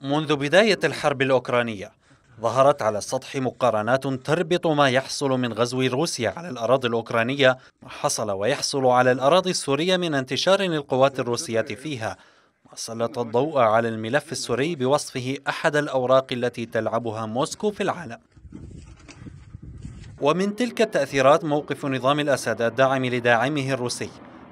منذ بداية الحرب الأوكرانية ظهرت على السطح مقارنات تربط ما يحصل من غزو روسيا على الأراضي الأوكرانية ما حصل ويحصل على الأراضي السورية من انتشار القوات الروسية فيها وسلط الضوء على الملف السوري بوصفه أحد الأوراق التي تلعبها موسكو في العالم ومن تلك التأثيرات موقف نظام الأسد الداعم لداعمه الروسي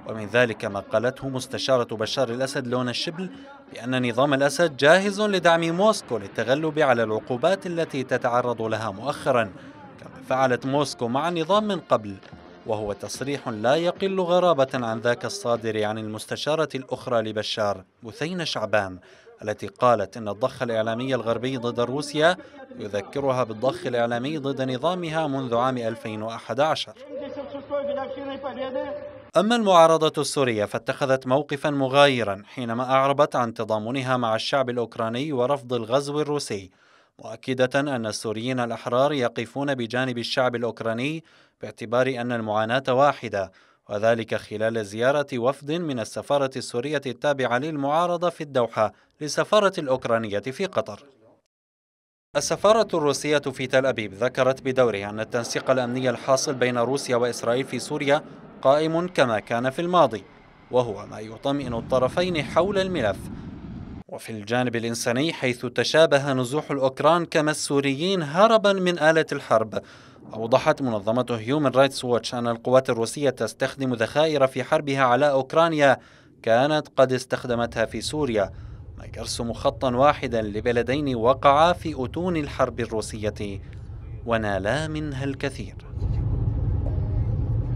ومن ذلك ما قالته مستشارة بشار الأسد لونا الشبل بأن نظام الأسد جاهز لدعم موسكو للتغلب على العقوبات التي تتعرض لها مؤخرا كما فعلت موسكو مع النظام من قبل وهو تصريح لا يقل غرابة عن ذاك الصادر عن المستشارة الأخرى لبشار بثين شعبان التي قالت أن الضخ الإعلامي الغربي ضد روسيا يذكرها بالضخ الإعلامي ضد نظامها منذ عام 2011 أما المعارضة السورية فاتخذت موقفا مغايرا حينما أعربت عن تضامنها مع الشعب الأوكراني ورفض الغزو الروسي مؤكدة أن السوريين الأحرار يقفون بجانب الشعب الأوكراني باعتبار أن المعاناة واحدة وذلك خلال زيارة وفد من السفارة السورية التابعة للمعارضة في الدوحة للسفارة الأوكرانية في قطر السفارة الروسية في تل أبيب ذكرت بدورها أن التنسيق الأمني الحاصل بين روسيا وإسرائيل في سوريا قائم كما كان في الماضي وهو ما يطمئن الطرفين حول الملف وفي الجانب الإنساني حيث تشابه نزوح الأوكران كما السوريين هربا من آلة الحرب أوضحت منظمة هيومن رايتس ووتش أن القوات الروسية تستخدم ذخائر في حربها على أوكرانيا كانت قد استخدمتها في سوريا ما يرسم خطا واحدا لبلدين وقعا في أتون الحرب الروسية ونالا منها الكثير